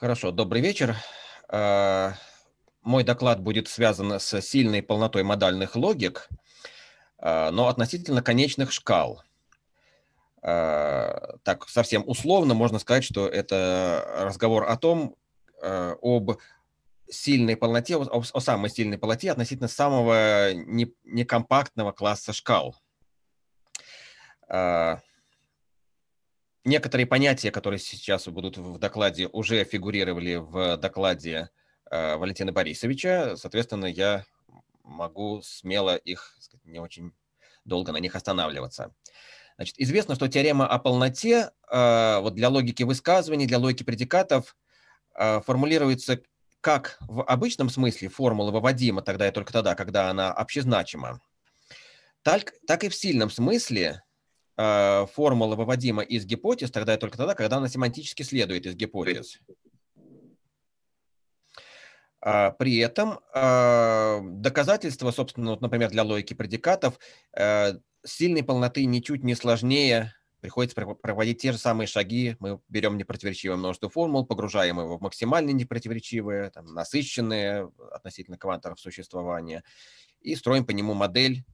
Хорошо, добрый вечер. А, мой доклад будет связан с сильной полнотой модальных логик, а, но относительно конечных шкал. А, так, совсем условно можно сказать, что это разговор о том, об сильной полноте, о, самой сильной полноте относительно самого не, некомпактного класса шкал некоторые понятия, которые сейчас будут в докладе, уже фигурировали в докладе э, Валентина Борисовича. Соответственно, я могу смело их, сказать, не очень долго на них останавливаться. Значит, известно, что теорема о полноте э, вот для логики высказываний, для логики предикатов э, формулируется как в обычном смысле формула выводима тогда и только тогда, когда она общезначима, так, так и в сильном смысле Э, формула выводима из гипотез тогда и только тогда, когда она семантически следует из гипотез. А, при этом э, доказательства, собственно, вот, например, для логики предикатов, э, сильной полноты ничуть не сложнее приходится проводить те же самые шаги. Мы берем непротиворечивое множество формул, погружаем его в максимально непротиворечивые, там, насыщенные относительно квантов существования, и строим по нему модель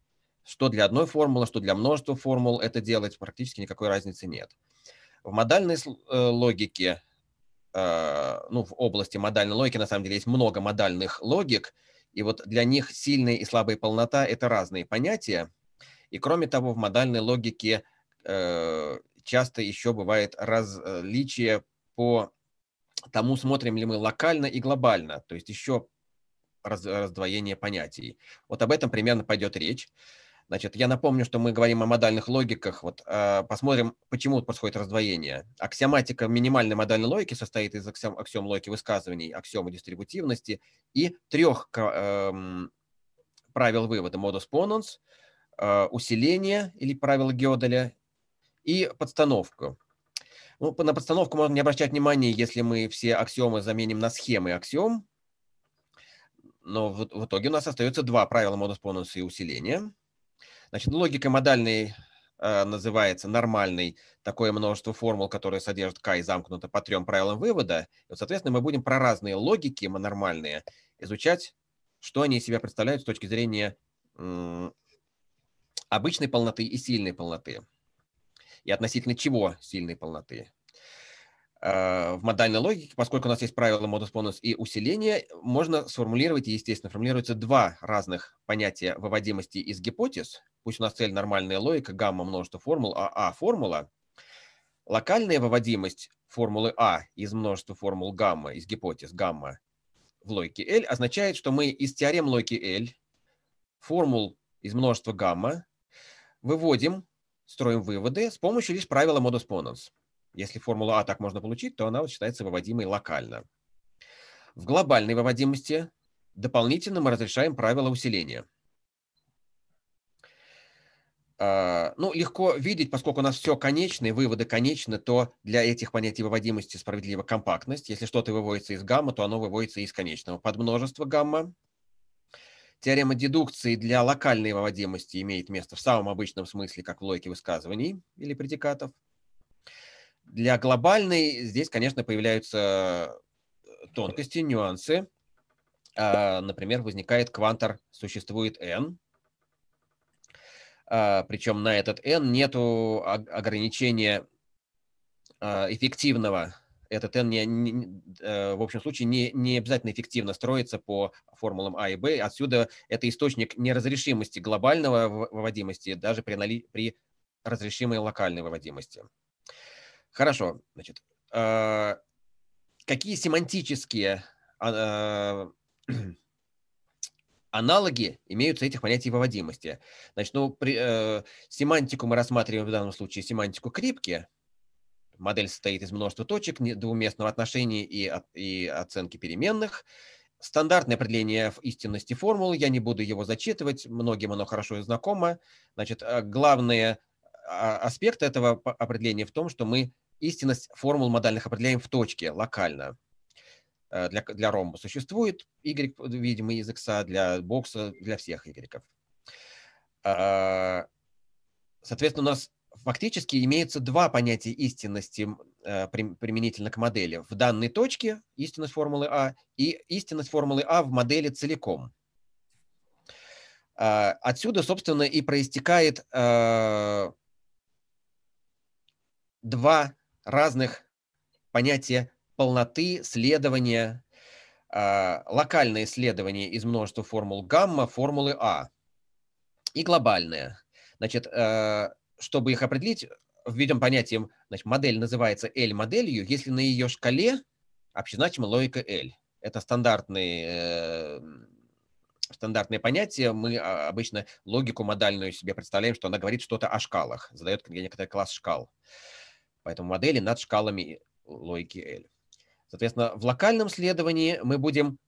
что для одной формулы, что для множества формул это делать, практически никакой разницы нет. В модальной э, логике, э, ну, в области модальной логики, на самом деле, есть много модальных логик, и вот для них сильная и слабая полнота – это разные понятия. И кроме того, в модальной логике э, часто еще бывает различие по тому, смотрим ли мы локально и глобально, то есть еще раз, раздвоение понятий. Вот об этом примерно пойдет речь. Значит, я напомню, что мы говорим о модальных логиках. Вот э, посмотрим, почему происходит раздвоение. Аксиоматика минимальной модальной логики состоит из аксиом, аксиом логики высказываний, аксиома дистрибутивности и трех э, эм, правил вывода. Modus ponens, э, усиление или правило Геоделя и подстановку. Ну, на подстановку можно не обращать внимания, если мы все аксиомы заменим на схемы аксиом. Но в, в итоге у нас остается два правила модус понуса и усиления – Значит, ну, логика модальной э, называется нормальный такое множество формул, которые содержат k и замкнуто по трем правилам вывода. И, соответственно, мы будем про разные логики нормальные изучать, что они из себя представляют с точки зрения обычной полноты и сильной полноты. И относительно чего сильной полноты э, в модальной логике, поскольку у нас есть правила модус бонус и усиление, можно сформулировать, и, естественно, формулируются два разных понятия выводимости из гипотез, пусть у нас цель нормальная логика, гамма множество формул, а А формула, локальная выводимость формулы А из множества формул гамма, из гипотез гамма в логике L означает, что мы из теорем логики L формул из множества гамма выводим, строим выводы с помощью лишь правила модус поненс. Если формулу А так можно получить, то она считается выводимой локально. В глобальной выводимости дополнительно мы разрешаем правило усиления – а, ну, легко видеть, поскольку у нас все конечно, и выводы конечны, то для этих понятий выводимости справедлива компактность. Если что-то выводится из гамма, то оно выводится из конечного подмножества гамма. Теорема дедукции для локальной выводимости имеет место в самом обычном смысле, как в логике высказываний или предикатов. Для глобальной здесь, конечно, появляются э, тонкости, нюансы. А, например, возникает квантор «существует n», а, причем на этот n нету ограничения а, эффективного. Этот n, не, не, э, в общем случае, не, не обязательно эффективно строится по формулам А и Б. Отсюда это источник неразрешимости глобального выводимости даже при, нали, при разрешимой локальной выводимости. Хорошо. Значит, а, какие семантические аналоги имеются этих понятий выводимости. Значит, ну, при, э, семантику мы рассматриваем в данном случае семантику крипки. Модель состоит из множества точек, двуместного отношения и, и оценки переменных. Стандартное определение истинности формулы, я не буду его зачитывать, многим оно хорошо и знакомо. Значит, э, главный а, аспект этого определения в том, что мы истинность формул модальных определяем в точке, локально. Э, для, для ромба существует Y видимо из X, для бокса, для всех Y. А, соответственно, у нас фактически имеется два понятия истинности э, применительно к модели. В данной точке истинность формулы А и истинность формулы А в модели целиком. А, отсюда, собственно, и проистекает э, два разных понятия полноты следования, а, локальное следование из множества формул гамма, формулы А и глобальное. Значит, э, чтобы их определить, введем понятием, значит, модель называется L-моделью, если на ее шкале общезначима логика L. Это стандартные, э, стандартные понятия. Мы а, обычно логику модальную себе представляем, что она говорит что-то о шкалах, задает некоторый класс шкал. Поэтому модели над шкалами логики L. Соответственно, в локальном следовании мы будем,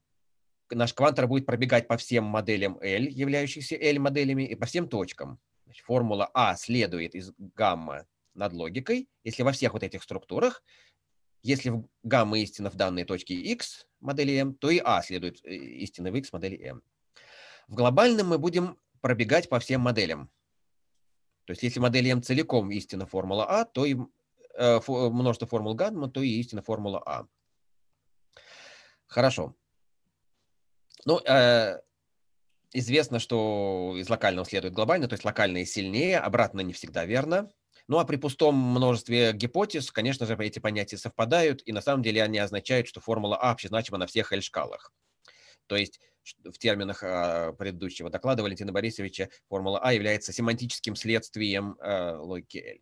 наш квантор будет пробегать по всем моделям L, являющихся L-моделями, и по всем точкам. Значит, формула А следует из гамма над логикой. Если во всех вот этих структурах, если в гамма истина в данной точке X модели M, то и А следует э, истины в X модели M. В глобальном мы будем пробегать по всем моделям. То есть если модель M целиком истина формула А, то и э, множество формул Гамма, то и истина формула А. Хорошо. Ну, э, известно, что из локального следует глобально, то есть локальное сильнее, обратно не всегда верно. Ну а при пустом множестве гипотез, конечно же, эти понятия совпадают, и на самом деле они означают, что формула А общезначима на всех L-шкалах. То есть в терминах э, предыдущего доклада Валентина Борисовича формула А является семантическим следствием э, логики L.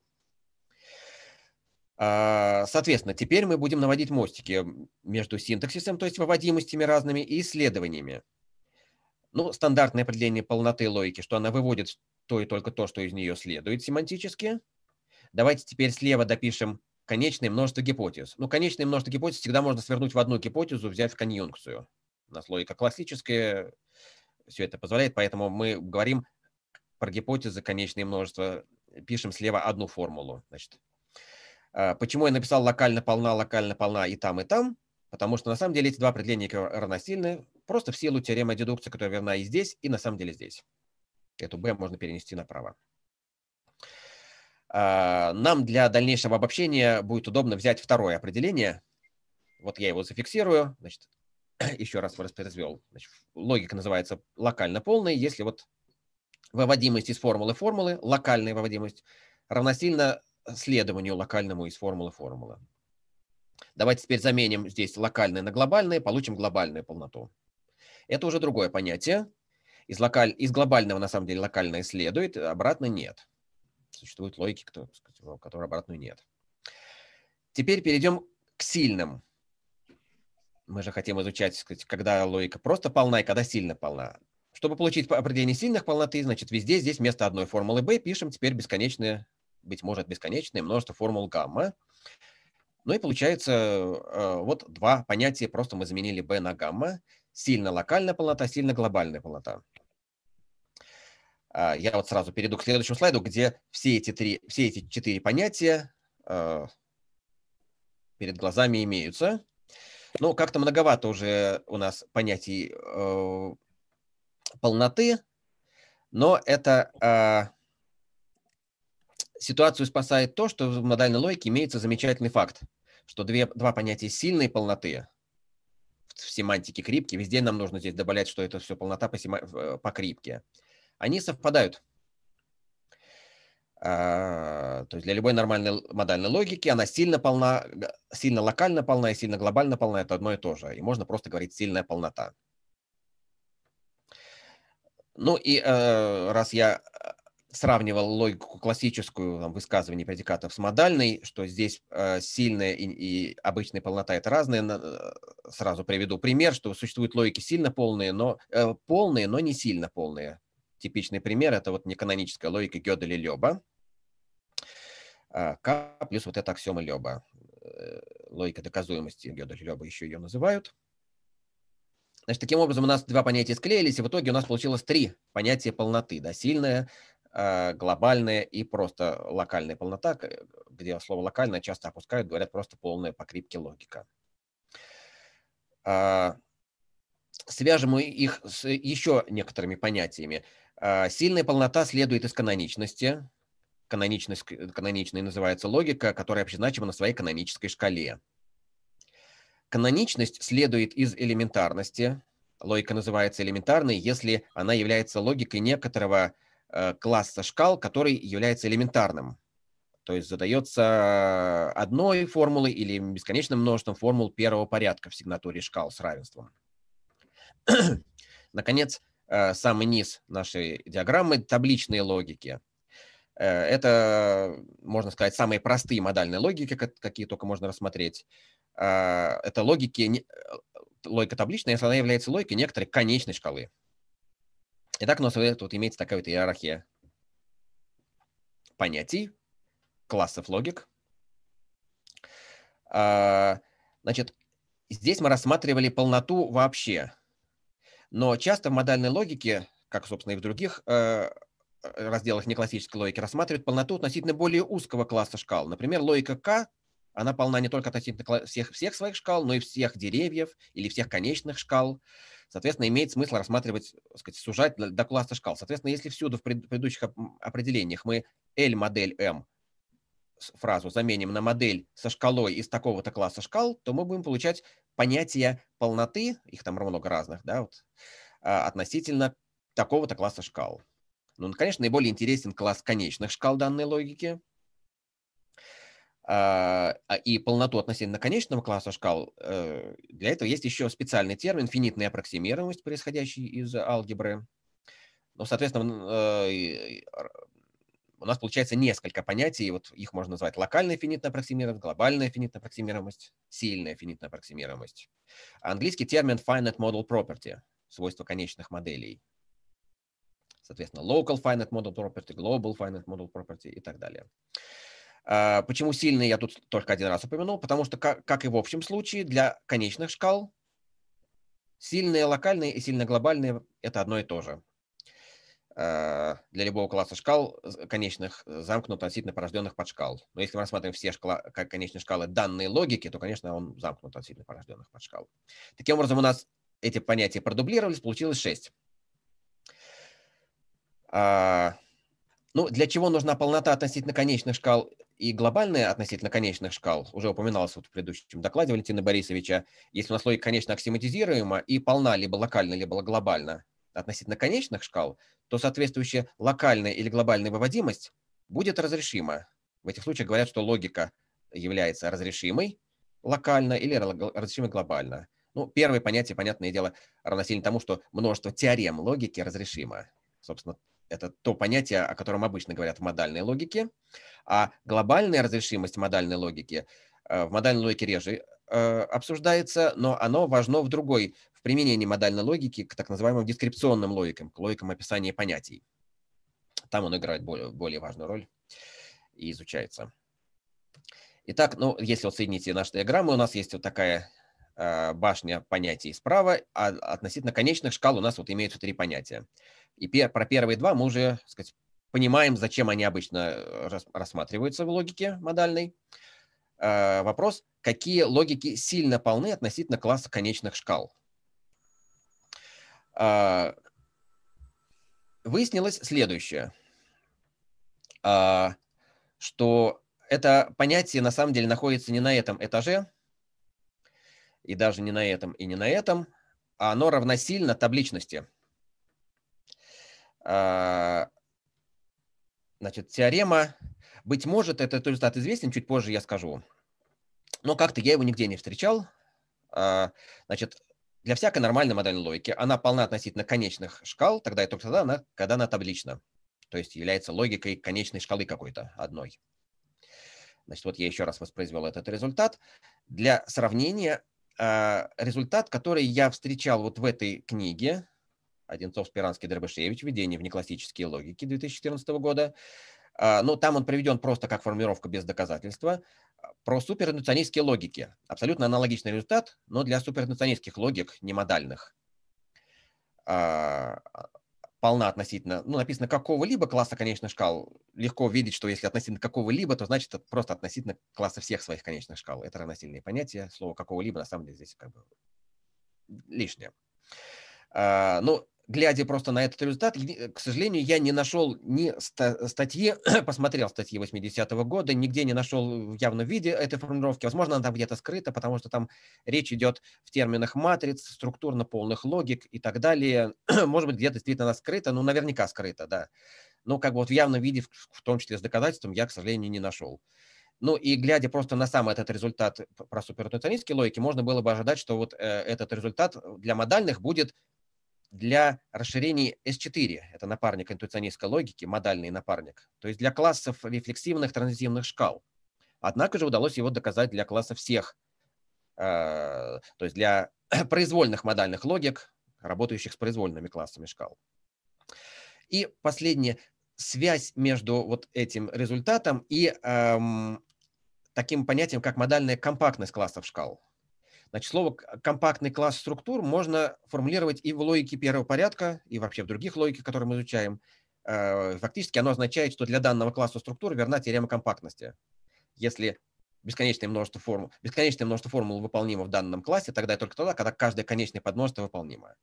А, соответственно, теперь мы будем наводить мостики между синтаксисом, то есть выводимостями разными, и исследованиями. Ну, стандартное определение полноты логики, что она выводит то и только то, что из нее следует семантически. Давайте теперь слева допишем конечное множество гипотез. Ну, конечное множество гипотез всегда можно свернуть в одну гипотезу, взять в конъюнкцию. У нас логика классическая, все это позволяет, поэтому мы говорим про гипотезы конечное множество, пишем слева одну формулу. Значит, а, почему я написал локально полна, локально полна и там, и там? Потому что на самом деле эти два определения равносильны, просто в силу теоремы дедукции, которая верна и здесь, и на самом деле здесь. Эту b можно перенести направо. А, нам для дальнейшего обобщения будет удобно взять второе определение. Вот я его зафиксирую. Значит, еще раз воспроизвел. Значит, логика называется локально полная, если вот выводимость из формулы формулы, локальная выводимость, равносильно следованию локальному из формулы формулы. Давайте теперь заменим здесь локальные на глобальные, получим глобальную полноту. Это уже другое понятие. Из, локаль... из глобального, на самом деле, локальное следует, а обратно нет. Существуют логики, которые обратную нет. Теперь перейдем к сильным. Мы же хотим изучать, сказать, когда логика просто полна и когда сильно полна. Чтобы получить определение сильных полноты, значит, везде здесь вместо одной формулы b пишем теперь бесконечное быть может, бесконечное множество формул гамма. Ну и получается, э, вот два понятия, просто мы заменили b на гамма. Сильно локальная полнота, сильно глобальная полнота. А, я вот сразу перейду к следующему слайду, где все эти, три, все эти четыре понятия э, перед глазами имеются. Ну, как-то многовато уже у нас понятий э, полноты, но это Ситуацию спасает то, что в модальной логике имеется замечательный факт, что две, два понятия сильной полноты в семантике крипки, везде нам нужно здесь добавлять, что это все полнота по, сема... по крипке, они совпадают. А, то есть для любой нормальной модальной логики она сильно полна, сильно локально полна и сильно глобально полна, это одно и то же. И можно просто говорить сильная полнота. Ну и э, раз я э, сравнивал логику классическую там, высказывание предикатов с модальной, что здесь э, сильная и, и обычная полнота это разные. Э, сразу приведу пример, что существуют логики сильно полные, но э, полные, но не сильно полные. Типичный пример это вот неканоническая логика Гёделя Лёба. А, К плюс вот эта аксиома Лёба. Э, логика доказуемости Гёделя Лёба еще ее называют. Значит, таким образом у нас два понятия склеились, и в итоге у нас получилось три понятия полноты. Да, сильная, а, глобальная и просто локальная полнота, где слово локальное часто опускают, говорят просто полная покрепки логика. А, свяжем мы их с еще некоторыми понятиями. А, сильная полнота следует из каноничности. Каноничность, каноничной называется логика, которая обозначена на своей канонической шкале. Каноничность следует из элементарности. Логика называется элементарной, если она является логикой некоторого Э, класса шкал, который является элементарным. То есть задается одной формулой или бесконечным множеством формул первого порядка в сигнатуре шкал с равенством. Наконец, э, самый низ нашей диаграммы – табличные логики. Э, это, можно сказать, самые простые модальные логики, какие только можно рассмотреть. Это логики, логика табличная, она является логикой некоторой конечной шкалы. Итак, у нас вот имеется такая вот иерархия понятий, классов логик. А, значит, здесь мы рассматривали полноту вообще. Но часто в модальной логике, как, собственно, и в других э, разделах неклассической логики, рассматривают полноту относительно более узкого класса шкал. Например, логика К она полна не только относительно всех, всех своих шкал, но и всех деревьев или всех конечных шкал. Соответственно, имеет смысл рассматривать, сказать, сужать до класса шкал. Соответственно, если всюду в предыдущих определениях мы L-модель M фразу заменим на модель со шкалой из такого-то класса шкал, то мы будем получать понятие полноты, их там много разных, да, вот, а, относительно такого-то класса шкал. Ну, конечно, наиболее интересен класс конечных шкал данной логики, а, а, и полноту относительно конечного класса шкал, э, для этого есть еще специальный термин финитная аппроксимируемость, происходящий из алгебры. Ну, соответственно, э, у нас получается несколько понятий, вот их можно назвать локальная финитная аппроксимируемость, глобальная финитная аппроксимируемость, сильная финитная аппроксимируемость. Английский термин finite model property, свойство конечных моделей. Соответственно, local finite model property, global finite model property и так далее. А, почему сильные я тут только один раз упомянул? Потому что, как, как и в общем случае, для конечных шкал сильные локальные и сильно глобальные – это одно и то же. А, для любого класса шкал конечных замкнут относительно порожденных подшкал. Но если мы рассматриваем все шкала, как конечные шкалы данной логики, то, конечно, он замкнут относительно порожденных подшкал. Таким образом, у нас эти понятия продублировались, получилось 6. А, ну, для чего нужна полнота относительно конечных шкал и глобальная относительно конечных шкал, уже упоминалось вот в предыдущем докладе Валентина Борисовича, если у нас логика, конечно, аксиматизируема и полна либо локально, либо глобально относительно конечных шкал, то соответствующая локальная или глобальная выводимость будет разрешима. В этих случаях говорят, что логика является разрешимой локально или разрешимой глобально. Ну, первое понятие, понятное дело, равносильно тому, что множество теорем логики разрешимо. Собственно, это то понятие, о котором обычно говорят в модальной логике, а глобальная разрешимость модальной логики э, в модальной логике реже э, обсуждается, но оно важно в другой, в применении модальной логики к так называемым дескрипционным логикам, к логикам описания понятий. Там он играет более, более важную роль и изучается. Итак, ну, если вот соедините наши диаграммы, у нас есть вот такая э, башня понятий справа, а относительно конечных шкал у нас вот имеются три понятия. И пер, про первые два мы уже, так сказать, понимаем, зачем они обычно э, рассматриваются в логике модальной. Э, вопрос, какие логики сильно полны относительно класса конечных шкал? Э, выяснилось следующее, э, что это понятие на самом деле находится не на этом этаже, и даже не на этом, и не на этом, а оно равносильно табличности – а, значит, теорема, быть может, этот результат известен, чуть позже я скажу. Но как-то я его нигде не встречал. А, значит, для всякой нормальной модельной логики она полна относительно конечных шкал, тогда и только тогда, она, когда она таблична. То есть является логикой конечной шкалы какой-то одной. Значит, вот я еще раз воспроизвел этот результат. Для сравнения, а, результат, который я встречал вот в этой книге, Одинцов, Спиранский, Дробышевич, введение в неклассические логики 2014 года. А, но там он приведен просто как формулировка без доказательства. А, про суперредукционистские логики. Абсолютно аналогичный результат, но для суперредукционистских логик, не модальных. А, полна относительно, ну, написано какого-либо класса конечных шкал. Легко видеть, что если относительно какого-либо, то значит это просто относительно класса всех своих конечных шкал. Это равносильные понятия. Слово какого-либо на самом деле здесь как бы лишнее. Ну, глядя просто на этот результат, к сожалению, я не нашел ни статьи, посмотрел статьи 80-го года, нигде не нашел в явном виде этой формулировки. Возможно, она там где-то скрыта, потому что там речь идет в терминах матриц, структурно полных логик и так далее. Может быть, где-то действительно она скрыта, ну, наверняка скрыта, да. Но как бы вот в явном виде, в том числе с доказательством, я, к сожалению, не нашел. Ну и глядя просто на сам этот результат про супернуционистские логики, можно было бы ожидать, что вот э, этот результат для модальных будет для расширений S4, это напарник интуиционистской логики, модальный напарник, то есть для классов рефлексивных транзитивных шкал. Однако же удалось его доказать для класса всех, э, то есть для произвольных модальных логик, работающих с произвольными классами шкал. И последнее, связь между вот этим результатом и эм, таким понятием, как модальная компактность классов шкал. Значит, слово э, «компактный класс структур» можно формулировать и в логике первого порядка, и вообще в других логиках, которые мы изучаем. Э, фактически оно означает, что для данного класса структур верна теорема компактности. Если бесконечное множество формул, бесконечное множество формул выполнимо в данном классе, тогда и только тогда, когда каждое конечное подмножество выполнимо.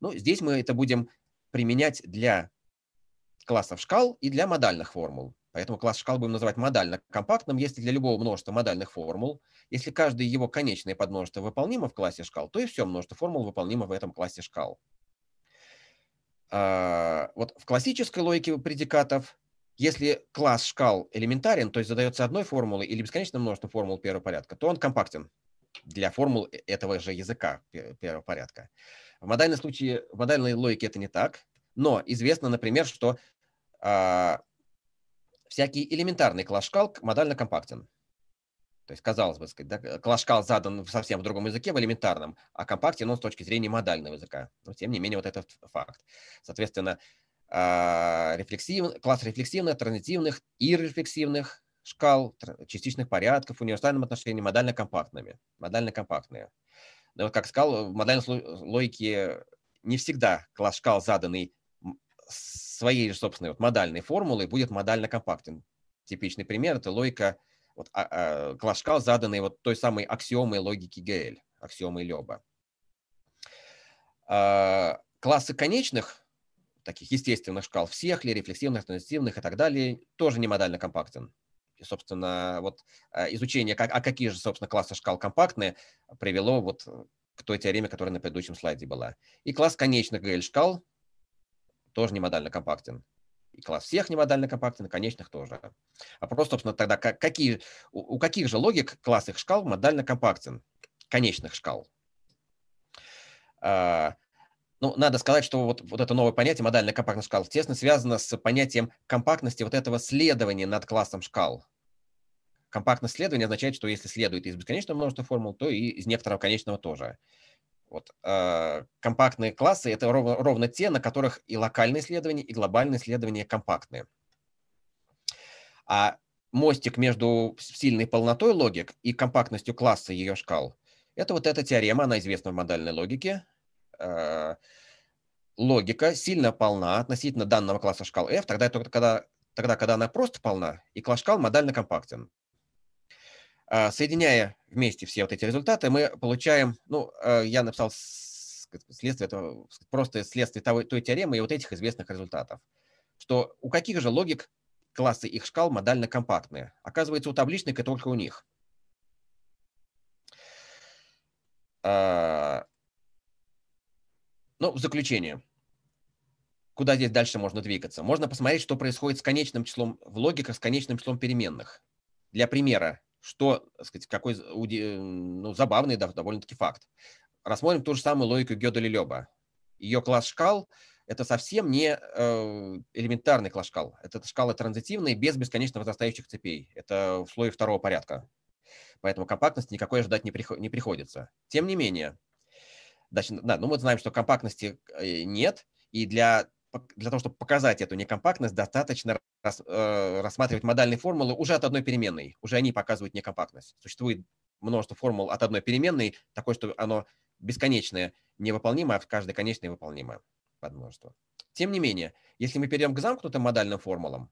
Ну, здесь мы это будем применять для классов шкал и для модальных формул. Поэтому класс шкал будем называть модально-компактным, если для любого множества модальных формул, если каждое его конечное подмножество выполнимо в классе шкал, то и все множество формул выполнимо в этом классе шкал. А, вот в классической логике предикатов, если класс шкал элементарен, то есть задается одной формулой или бесконечным множеством формул первого порядка, то он компактен для формул э, этого же языка первого порядка. В модальном случае, в модальной логике это не так, но известно, например, что а, всякий элементарный клашкал модально компактен. То есть, казалось бы, сказать, да, э, клашкал задан совсем в другом языке, в элементарном, а компактен он с точки зрения модального языка. Но, тем не менее, вот этот факт. Соответственно, а, рефлексив, класс рефлексивных, транзитивных и рефлексивных шкал, частичных порядков в универсальном отношении модально-компактными. Модально-компактные. Но как сказал, э, в модальной логике не всегда класс шкал, заданный своей же собственной вот модальной формулой будет модально компактен. Типичный пример – это логика вот, а, а, Клашкал, заданной вот той самой аксиомой логики ГЛ, аксиомой Лёба. А, классы конечных, таких естественных шкал, всех ли, рефлексивных, тензитивных и так далее, тоже не модально компактен. И, собственно, вот а, изучение, как, а какие же, собственно, классы шкал компактные, привело вот к той теореме, которая на предыдущем слайде была. И класс конечных ГЛ-шкал тоже не модально компактен. И класс всех не модально компактен, и конечных тоже. а просто собственно, тогда какие, у, у каких же логик класс их шкал модально компактен? Конечных шкал. А, ну, надо сказать, что вот, вот это новое понятие модально компактных шкал тесно связано с понятием компактности вот этого следования над классом шкал. компактное следование означает, что если следует из бесконечного множества формул, то и из некоторого конечного тоже. Вот, э, компактные классы – это ровно, ровно те, на которых и локальные исследования, и глобальные исследования компактные. А мостик между сильной полнотой логик и компактностью класса ее шкал – это вот эта теорема, она известна в модальной логике. Э, логика сильно полна относительно данного класса шкал F, тогда, только когда, тогда, когда она просто полна, и класс шкал модально компактен. А, соединяя вместе все вот эти результаты, мы получаем, ну, а, я написал следствие, этого, просто следствие того, той теоремы и вот этих известных результатов, что у каких же логик классы их шкал модально компактные? Оказывается, у табличных и только у них. А, ну, в заключение куда здесь дальше можно двигаться. Можно посмотреть, что происходит с конечным числом в логиках, с конечным числом переменных. Для примера, что, так сказать, какой э, ну, забавный довольно-таки факт. Рассмотрим ту же самую логику Гёделя Лёба. Ее класс шкал – это совсем не э, элементарный класс шкал. Это шкалы транзитивные, без бесконечно возрастающих цепей. Это в слое второго порядка. Поэтому компактности никакой ожидать не, приход не приходится. Тем не менее, значит, да, ну мы знаем, что компактности э, нет, и для для того, чтобы показать эту некомпактность, достаточно рас, э, рассматривать модальные формулы уже от одной переменной. Уже они показывают некомпактность. Существует множество формул от одной переменной, такое что оно бесконечное невыполнимое, а в каждой конечной выполнимое под множество. Тем не менее, если мы перейдем к замкнутым модальным формулам,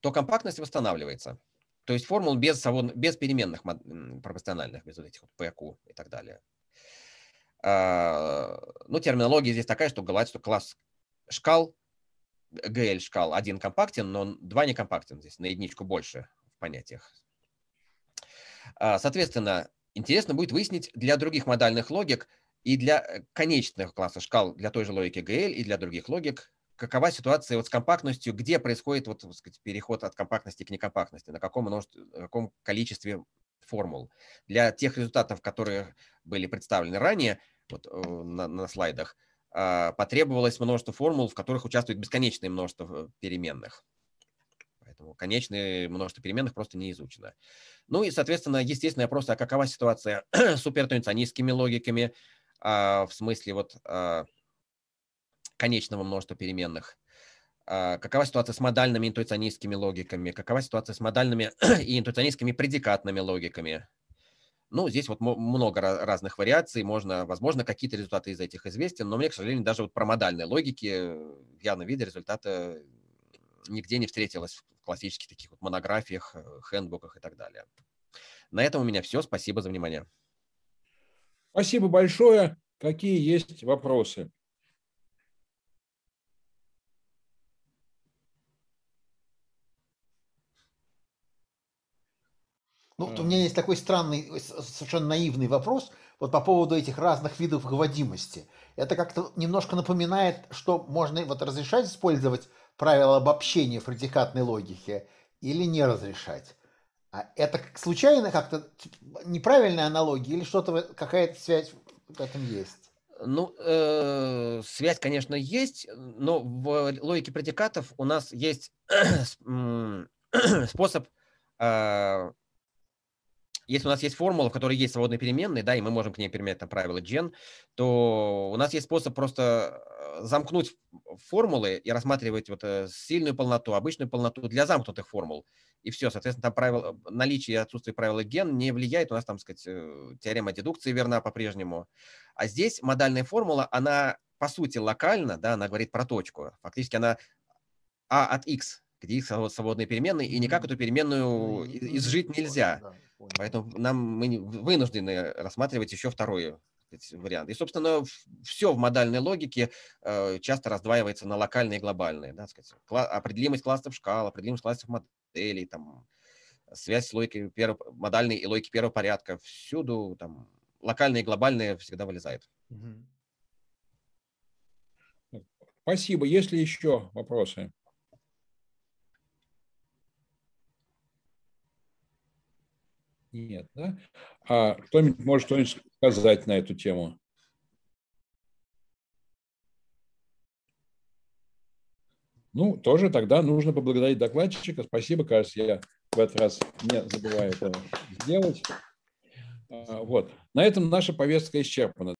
то компактность восстанавливается. То есть формул без, без переменных пропорциональных, без вот этих вот PQ и так далее. А, ну, терминология здесь такая, что говорят, что класс шкал, GL шкал один компактен, но два не компактен здесь, на единичку больше в понятиях. А, соответственно, интересно будет выяснить для других модальных логик и для э, конечных класса шкал, для той же логики GL и для других логик, какова ситуация вот с компактностью, где происходит вот, сказать, переход от компактности к некомпактности, на каком, множестве, на каком количестве формул. Для тех результатов, которые были представлены ранее вот, э, на, на слайдах, а, потребовалось множество формул, в которых участвует бесконечное множество э, переменных. Поэтому конечное множество переменных просто не изучено. Ну и, соответственно, естественно, вопросы, а какова ситуация с супертенционистскими логиками, а, в смысле вот а, конечного множества переменных – а, какова ситуация с модальными интуиционистскими логиками, какова ситуация с модальными и интуиционистскими предикатными логиками. Ну, здесь вот много разных вариаций, можно, возможно, какие-то результаты из этих известен, но мне, к сожалению, даже вот про модальные логики э, в явном виде результата нигде не встретилось в классических таких вот монографиях, э, хендбуках и так далее. На этом у меня все. Спасибо за внимание. Спасибо большое. Какие есть вопросы? Ну, вот у меня есть такой странный, совершенно наивный вопрос вот по поводу этих разных видов выводимости. Это как-то немножко напоминает, что можно вот разрешать использовать правила обобщения в предикатной логике или не разрешать. А это случайно как-то типа, неправильная аналогия или что-то, какая-то связь в этом есть? Ну, э, связь, конечно, есть, но в логике предикатов у нас есть способ э, если у нас есть формула, в которой есть свободные переменные, да, и мы можем к ней применять там правила gen, то у нас есть способ просто э, замкнуть формулы и рассматривать вот э, сильную полноту, обычную полноту для замкнутых формул. И все, соответственно, там правило, э, наличие и отсутствие правила ген не влияет. У нас там, так сказать, теорема дедукции верна по-прежнему. А здесь модальная формула, она по сути локально, да, она говорит про точку. Фактически она а от x, где x свободные переменные, и никак эту переменную ну, ну, изжить ну, нельзя. Поэтому нам мы вынуждены рассматривать еще второй э, вариант. И, собственно, все в модальной логике э, часто раздваивается на локальные и глобальные. Да, сказать, определимость классов шкал, определимость классов моделей, там, связь с логикой перв... модальной и логики первого порядка. Всюду там локальные и глобальные всегда вылезают. Спасибо. Есть ли еще вопросы? Нет, да? А кто-нибудь может что-нибудь сказать на эту тему? Ну, тоже тогда нужно поблагодарить докладчика. Спасибо, кажется, я в этот раз не забываю это сделать. А, вот. На этом наша повестка исчерпана.